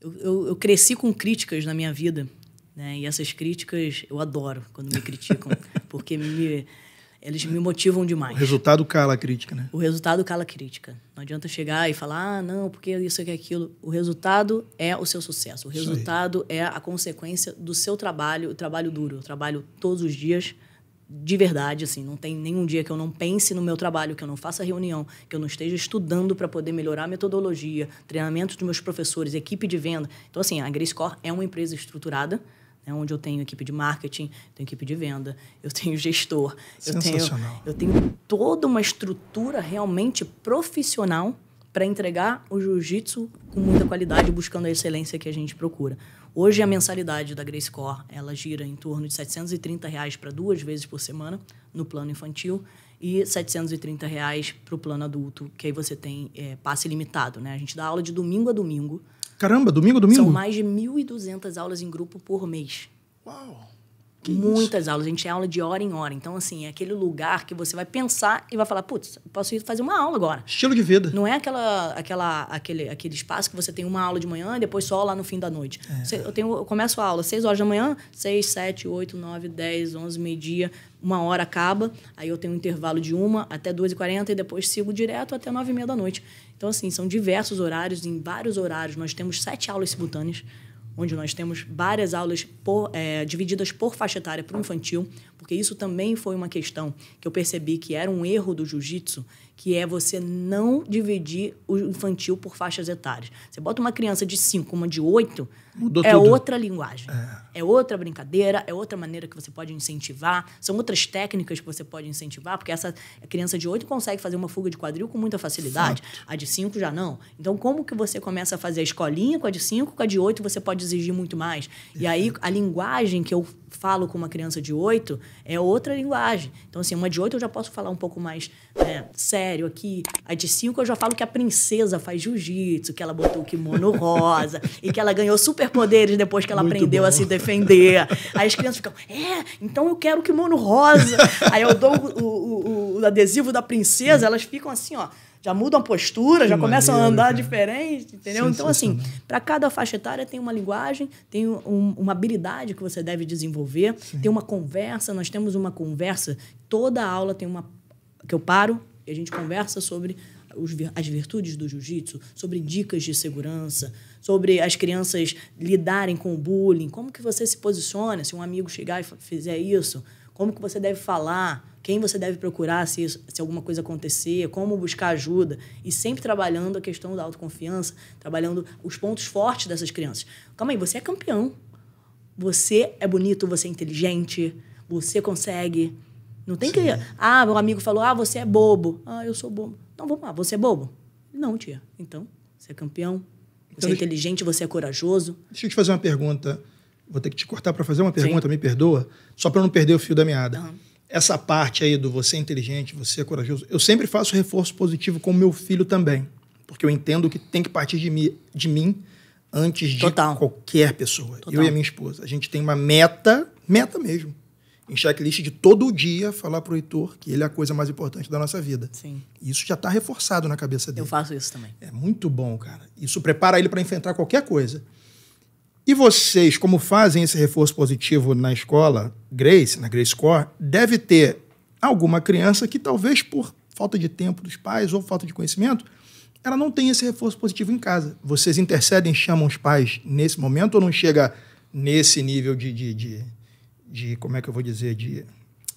Eu, eu, eu cresci com críticas na minha vida. Né? E essas críticas eu adoro quando me criticam, porque me, eles me motivam demais. O resultado cala a crítica, né? O resultado cala a crítica. Não adianta chegar e falar, ah, não, porque isso aqui, é aquilo. O resultado é o seu sucesso. O resultado é a consequência do seu trabalho, o trabalho duro, o trabalho todos os dias de verdade, assim, não tem nenhum dia que eu não pense no meu trabalho, que eu não faça reunião, que eu não esteja estudando para poder melhorar a metodologia, treinamento dos meus professores, equipe de venda. Então, assim, a Grace é uma empresa estruturada, né, onde eu tenho equipe de marketing, tenho equipe de venda, eu tenho gestor, eu tenho, eu tenho toda uma estrutura realmente profissional para entregar o jiu-jitsu com muita qualidade, buscando a excelência que a gente procura. Hoje a mensalidade da Grace Core ela gira em torno de 730 reais para duas vezes por semana no plano infantil e 730 reais para o plano adulto, que aí você tem é, passe limitado, né? A gente dá aula de domingo a domingo. Caramba, domingo a domingo? São mais de 1.200 aulas em grupo por mês. Uau! Que Muitas isso? aulas. A gente tem é aula de hora em hora. Então, assim, é aquele lugar que você vai pensar e vai falar, putz, posso ir fazer uma aula agora. Estilo de vida. Não é aquela, aquela, aquele, aquele espaço que você tem uma aula de manhã e depois só lá no fim da noite. É. eu, tenho, eu começo a aula 6 horas da manhã, 6, 7, 8, 9, 10, 11, meio-dia, uma hora acaba. Aí eu tenho um intervalo de uma até 2 e 40 e depois sigo direto até 9 e meia da noite. Então, assim, são diversos horários, em vários horários. Nós temos sete aulas simultâneas onde nós temos várias aulas por, é, divididas por faixa etária para o infantil, porque isso também foi uma questão que eu percebi que era um erro do jiu-jitsu, que é você não dividir o infantil por faixas etárias. Você bota uma criança de 5, uma de 8, é tudo. outra linguagem. É. é. outra brincadeira, é outra maneira que você pode incentivar, são outras técnicas que você pode incentivar, porque essa criança de 8 consegue fazer uma fuga de quadril com muita facilidade, Fato. a de 5 já não. Então, como que você começa a fazer a escolinha com a de 5, com a de 8 você pode exigir muito mais? E aí, a linguagem que eu falo com uma criança de 8 é outra linguagem. Então, assim, uma de 8 eu já posso falar um pouco mais né, sério, sério aqui. A de cinco eu já falo que a princesa faz jiu-jitsu, que ela botou o kimono rosa e que ela ganhou superpoderes depois que ela Muito aprendeu bom. a se defender. Aí as crianças ficam, é, então eu quero o kimono rosa. Aí eu dou o, o, o, o adesivo da princesa, elas ficam assim, ó já mudam a postura, que já maneiro, começam a andar cara. diferente, entendeu? Então, assim, para cada faixa etária tem uma linguagem, tem um, uma habilidade que você deve desenvolver, Sim. tem uma conversa, nós temos uma conversa, toda aula tem uma que eu paro, que a gente conversa sobre os, as virtudes do jiu-jitsu, sobre dicas de segurança, sobre as crianças lidarem com o bullying, como que você se posiciona se um amigo chegar e fizer isso, como que você deve falar, quem você deve procurar se, se alguma coisa acontecer, como buscar ajuda. E sempre trabalhando a questão da autoconfiança, trabalhando os pontos fortes dessas crianças. Calma aí, você é campeão. Você é bonito, você é inteligente, você consegue. Não tem Sim. que. Ah, meu amigo falou, ah, você é bobo. Ah, eu sou bobo. Não, vamos lá, você é bobo. Não, tia. Então, você é campeão, então, você é inteligente, você é corajoso. Deixa eu te fazer uma pergunta. Vou ter que te cortar para fazer uma pergunta, Sim. me perdoa, só para não perder o fio da meada. Uhum. Essa parte aí do você é inteligente, você é corajoso, eu sempre faço reforço positivo com meu filho também, porque eu entendo que tem que partir de mim, de mim antes de Total. qualquer pessoa. Total. Eu e a minha esposa, a gente tem uma meta, meta mesmo um checklist de todo dia falar para o Heitor que ele é a coisa mais importante da nossa vida. Sim. isso já está reforçado na cabeça dele. Eu faço isso também. É muito bom, cara. Isso prepara ele para enfrentar qualquer coisa. E vocês, como fazem esse reforço positivo na escola, Grace, na Grace Core, deve ter alguma criança que talvez por falta de tempo dos pais ou falta de conhecimento, ela não tem esse reforço positivo em casa. Vocês intercedem, chamam os pais nesse momento ou não chega nesse nível de, de, de de como é que eu vou dizer, de,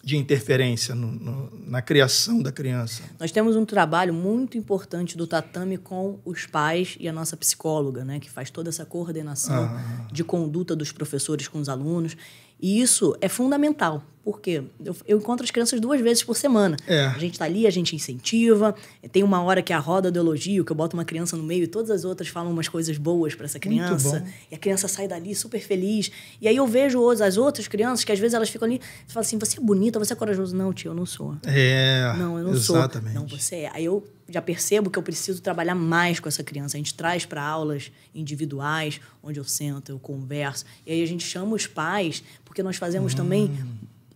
de interferência no, no, na criação da criança. Nós temos um trabalho muito importante do tatame com os pais e a nossa psicóloga, né, que faz toda essa coordenação ah. de conduta dos professores com os alunos. E isso é fundamental porque eu, eu encontro as crianças duas vezes por semana. É. A gente está ali, a gente incentiva. Tem uma hora que é a roda do elogio, que eu boto uma criança no meio e todas as outras falam umas coisas boas para essa criança. E a criança sai dali super feliz. E aí eu vejo as outras crianças, que às vezes elas ficam ali e falam assim: você é bonita, você é corajoso. Não, tio, eu não sou. É. Não, eu não exatamente. sou. Não, você é. Aí eu já percebo que eu preciso trabalhar mais com essa criança. A gente traz para aulas individuais, onde eu sento, eu converso. E aí a gente chama os pais, porque nós fazemos hum. também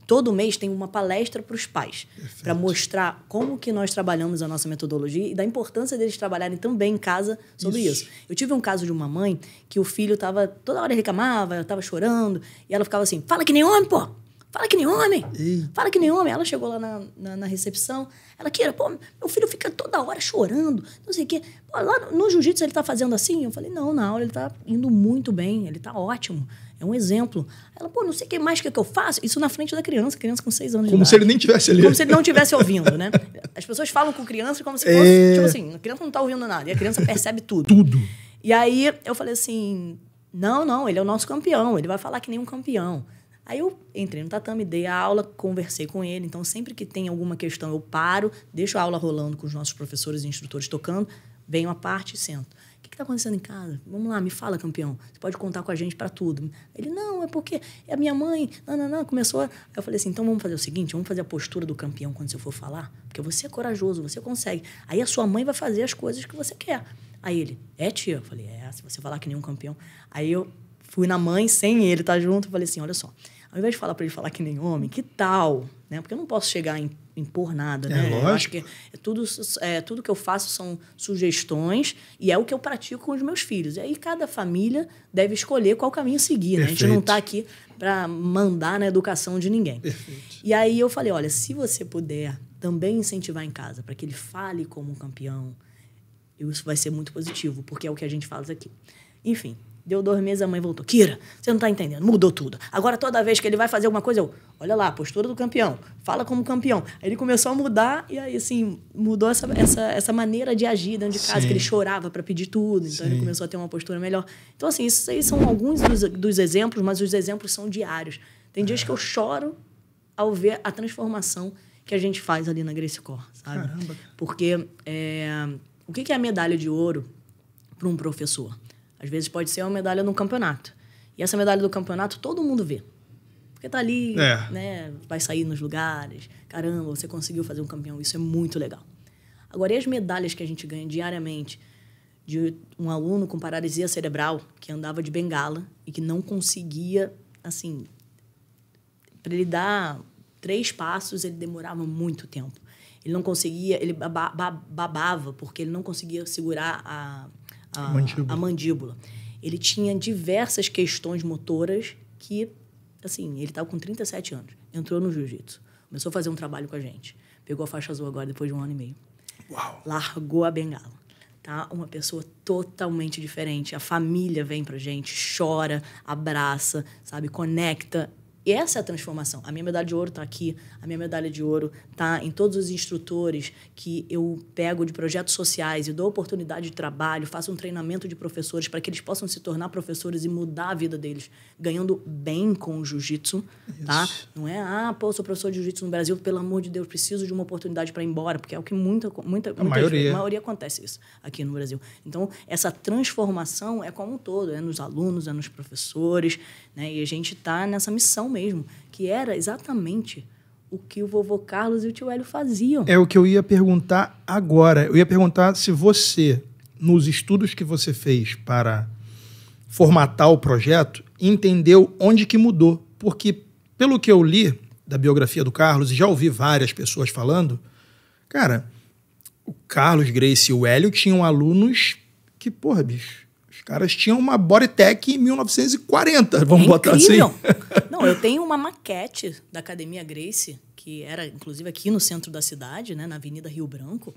todo mês tem uma palestra para os pais, para mostrar como que nós trabalhamos a nossa metodologia e da importância deles trabalharem também em casa sobre isso. isso. Eu tive um caso de uma mãe que o filho estava toda hora reclamava, estava chorando, e ela ficava assim: "Fala que nem homem, pô!" Fala que nem homem! Fala que nem homem! Ela chegou lá na, na, na recepção. Ela, queira, pô, meu filho fica toda hora chorando, não sei o quê. Pô, lá no, no jiu-jitsu ele tá fazendo assim? Eu falei, não, na aula ele tá indo muito bem, ele tá ótimo. É um exemplo. Ela, pô, não sei o que mais que, é que eu faço. Isso na frente da criança, criança com seis anos como de Como se ele nem tivesse ali. Como se ele não tivesse ouvindo, né? As pessoas falam com criança como se é. fosse. É... Tipo assim, a criança não tá ouvindo nada. E a criança percebe tudo. tudo. E aí eu falei assim: não, não, ele é o nosso campeão. Ele vai falar que nem um campeão. Aí eu entrei no tatame, dei a aula, conversei com ele. Então, sempre que tem alguma questão, eu paro, deixo a aula rolando com os nossos professores e instrutores tocando, venho a parte e sento que tá acontecendo em casa? Vamos lá, me fala, campeão. Você pode contar com a gente para tudo. Ele, não, é porque é a minha mãe. Não, não, não. Começou. A... eu falei assim: então vamos fazer o seguinte: vamos fazer a postura do campeão quando você for falar. Porque você é corajoso, você consegue. Aí a sua mãe vai fazer as coisas que você quer. Aí ele, é tia? Eu falei, é, se você falar que nem um campeão. Aí eu fui na mãe, sem ele estar tá junto, falei assim: olha só. Ao invés de falar para ele falar que nem homem, que tal? Né? Porque eu não posso chegar a impor nada. É, né? Lógico. Eu acho que é tudo, é, tudo que eu faço são sugestões e é o que eu pratico com os meus filhos. E aí cada família deve escolher qual caminho seguir. Né? A gente não está aqui para mandar na educação de ninguém. Perfeito. E aí eu falei: olha, se você puder também incentivar em casa para que ele fale como um campeão, isso vai ser muito positivo, porque é o que a gente faz aqui. Enfim, Deu dois meses, a mãe voltou. Kira, você não tá entendendo, mudou tudo. Agora, toda vez que ele vai fazer alguma coisa, eu, olha lá, postura do campeão, fala como campeão. Aí ele começou a mudar e aí, assim, mudou essa, essa, essa maneira de agir dentro de casa, Sim. que ele chorava para pedir tudo, então Sim. ele começou a ter uma postura melhor. Então, assim, isso aí são alguns dos, dos exemplos, mas os exemplos são diários. Tem dias que eu choro ao ver a transformação que a gente faz ali na Grace Corps, sabe? Caramba. Porque é, o que é a medalha de ouro para um professor? Às vezes pode ser uma medalha num campeonato. E essa medalha do campeonato todo mundo vê. Porque tá ali, é. né? Vai sair nos lugares. Caramba, você conseguiu fazer um campeão. Isso é muito legal. Agora, e as medalhas que a gente ganha diariamente de um aluno com paralisia cerebral que andava de bengala e que não conseguia, assim, para ele dar três passos, ele demorava muito tempo. Ele não conseguia, ele babava porque ele não conseguia segurar a a mandíbula. a mandíbula. Ele tinha diversas questões motoras que, assim, ele estava tá com 37 anos, entrou no jiu-jitsu, começou a fazer um trabalho com a gente, pegou a faixa azul agora depois de um ano e meio. Uau. Largou a bengala. Tá? Uma pessoa totalmente diferente. A família vem pra gente, chora, abraça, sabe, conecta. E essa é a transformação. A minha medalha de ouro está aqui, a minha medalha de ouro está em todos os instrutores que eu pego de projetos sociais e dou oportunidade de trabalho, faço um treinamento de professores para que eles possam se tornar professores e mudar a vida deles, ganhando bem com o jiu-jitsu, tá? Não é, ah, pô, sou professor de jiu-jitsu no Brasil, pelo amor de Deus, preciso de uma oportunidade para ir embora, porque é o que muita, muita, muita maioria. maioria acontece isso aqui no Brasil. Então, essa transformação é como um todo, é nos alunos, é nos professores, né? E a gente está nessa missão mesmo mesmo, que era exatamente o que o vovô Carlos e o tio Hélio faziam. É o que eu ia perguntar agora. Eu ia perguntar se você, nos estudos que você fez para formatar o projeto, entendeu onde que mudou. Porque, pelo que eu li da biografia do Carlos, e já ouvi várias pessoas falando, cara, o Carlos Grace e o Hélio tinham alunos que, porra, bicho, os caras tinham uma Bodytech em 1940, vamos é botar assim. Não, eu tenho uma maquete da Academia Grace, que era, inclusive, aqui no centro da cidade, né, na Avenida Rio Branco,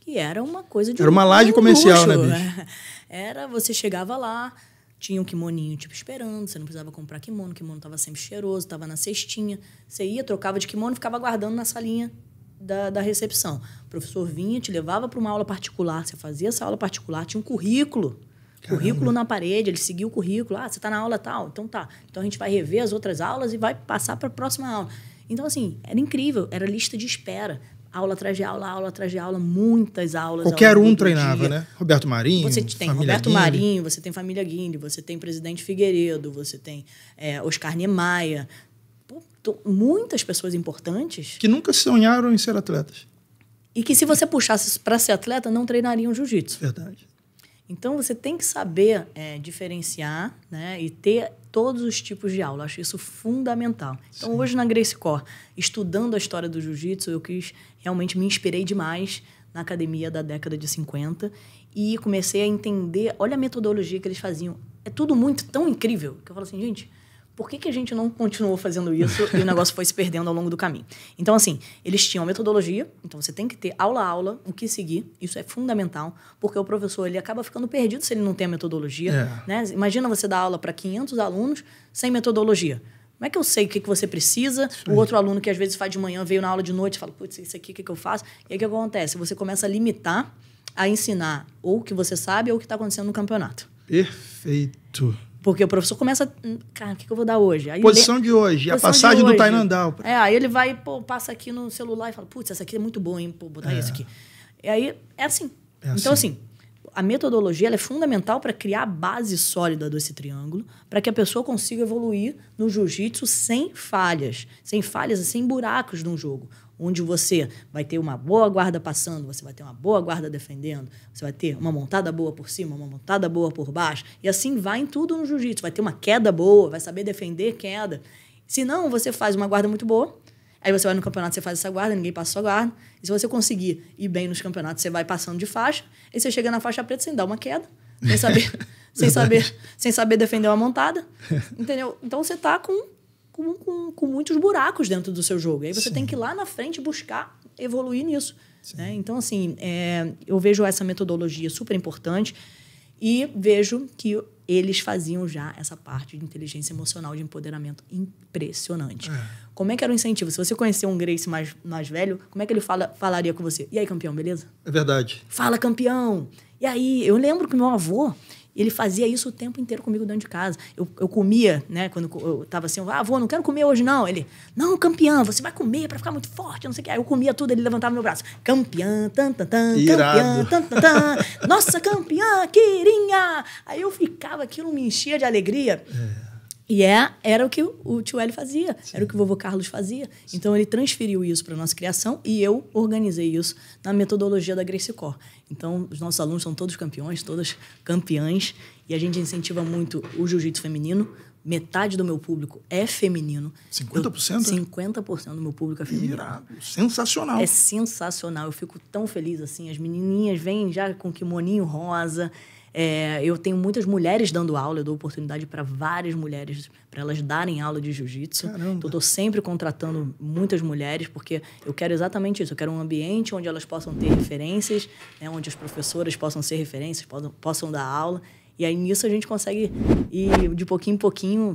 que era uma coisa de. Era uma laje comercial, né, luxo. né, bicho? Era, você chegava lá, tinha um kimoninho, tipo, esperando, você não precisava comprar kimono, o kimono estava sempre cheiroso, estava na cestinha. Você ia, trocava de kimono e ficava guardando na salinha da, da, recepção. O professor vinha, te levava para uma aula particular, você fazia essa aula particular, tinha um currículo Caramba. Currículo na parede, ele seguiu o currículo. Ah, você está na aula tal, então tá. Então a gente vai rever as outras aulas e vai passar para a próxima aula. Então, assim, era incrível, era lista de espera. Aula atrás de aula, aula atrás de aula, muitas aulas. Qualquer aula um treinava, dia. né? Roberto Marinho. Você tem Roberto Guindy. Marinho, você tem Família Guindy, você tem Presidente Figueiredo, você tem é, Oscar Niemeyer. Pô, muitas pessoas importantes. Que nunca sonharam em ser atletas. E que se você puxasse para ser atleta, não treinariam jiu-jitsu. Verdade. Então, você tem que saber é, diferenciar né, e ter todos os tipos de aula. Eu acho isso fundamental. Então, hoje na Grace Core, estudando a história do jiu-jitsu, eu quis realmente me inspirei demais na academia da década de 50 e comecei a entender, olha a metodologia que eles faziam. É tudo muito tão incrível que eu falo assim, gente, por que, que a gente não continuou fazendo isso e o negócio foi se perdendo ao longo do caminho? Então, assim, eles tinham metodologia, então você tem que ter aula a aula, o que seguir, isso é fundamental, porque o professor ele acaba ficando perdido se ele não tem a metodologia. É. Né? Imagina você dar aula para 500 alunos sem metodologia. Como é que eu sei o que, que você precisa? O outro aluno que às vezes faz de manhã, veio na aula de noite, e fala, putz, isso aqui, o que, que eu faço? E aí o que acontece? Você começa a limitar a ensinar ou o que você sabe ou o que está acontecendo no campeonato. Perfeito. Porque o professor começa. Hum, cara, o que, que eu vou dar hoje? Aí posição lê, de hoje, a passagem hoje. do Tainandal. É, aí ele vai, pô, passa aqui no celular e fala: putz, essa aqui é muito boa, hein? Pô, botar é. isso aqui. E aí é assim. É assim. então, assim, a metodologia é fundamental para criar a base sólida desse triângulo, para que a pessoa consiga evoluir no jiu-jitsu sem falhas, sem falhas, sem buracos no jogo onde você vai ter uma boa guarda passando, você vai ter uma boa guarda defendendo, você vai ter uma montada boa por cima, uma montada boa por baixo, e assim vai em tudo no jiu-jitsu. Vai ter uma queda boa, vai saber defender queda. Se não, você faz uma guarda muito boa, Aí você vai no campeonato, você faz essa guarda, ninguém passa sua guarda. E se você conseguir ir bem nos campeonatos, você vai passando de faixa. E você chega na faixa preta sem dar uma queda, sem saber, sem saber, sem saber defender uma montada. Entendeu? Então você tá com com, com, com muitos buracos dentro do seu jogo. E aí você Sim. tem que ir lá na frente buscar evoluir nisso. Né? Então, assim, é, eu vejo essa metodologia super importante e vejo que eles faziam já essa parte de inteligência emocional, de empoderamento impressionante. É. Como é que era o incentivo? Se você conhecer um Grace mais, mais velho, como é que ele fala, falaria com você? E aí, campeão, beleza? É verdade. Fala, campeão! E aí, eu lembro que meu avô, ele fazia isso o tempo inteiro comigo dentro de casa. Eu, eu comia, né? Quando eu tava assim, ah, avô, não quero comer hoje não. Ele, não, campeã, você vai comer para ficar muito forte, não sei o que. Aí eu comia tudo, ele levantava meu braço. Campeã, tan, tan, tan, campeão campeã, tan, tan, tan. Nossa, campeã, querinha! Aí eu ficava, aquilo me enchia de alegria. É. E é, era o que o tio Hélio fazia, Sim. era o que o vovô Carlos fazia. Sim. Então ele transferiu isso para a nossa criação e eu organizei isso na metodologia da Grace Core. Então os nossos alunos são todos campeões, todas campeãs, e a gente incentiva muito o jiu-jitsu feminino. Metade do meu público é feminino. 50%? Eu, 50% né? do meu público é feminino. Irado. Sensacional. É sensacional. Eu fico tão feliz assim. As menininhas vêm já com kimoninho rosa é, eu tenho muitas mulheres dando aula, eu dou oportunidade para várias mulheres, para elas darem aula de jiu-jitsu. Então, eu estou sempre contratando muitas mulheres, porque eu quero exatamente isso. Eu quero um ambiente onde elas possam ter referências, né, onde as professoras possam ser referências, possam, possam dar aula. E aí nisso a gente consegue ir de pouquinho em pouquinho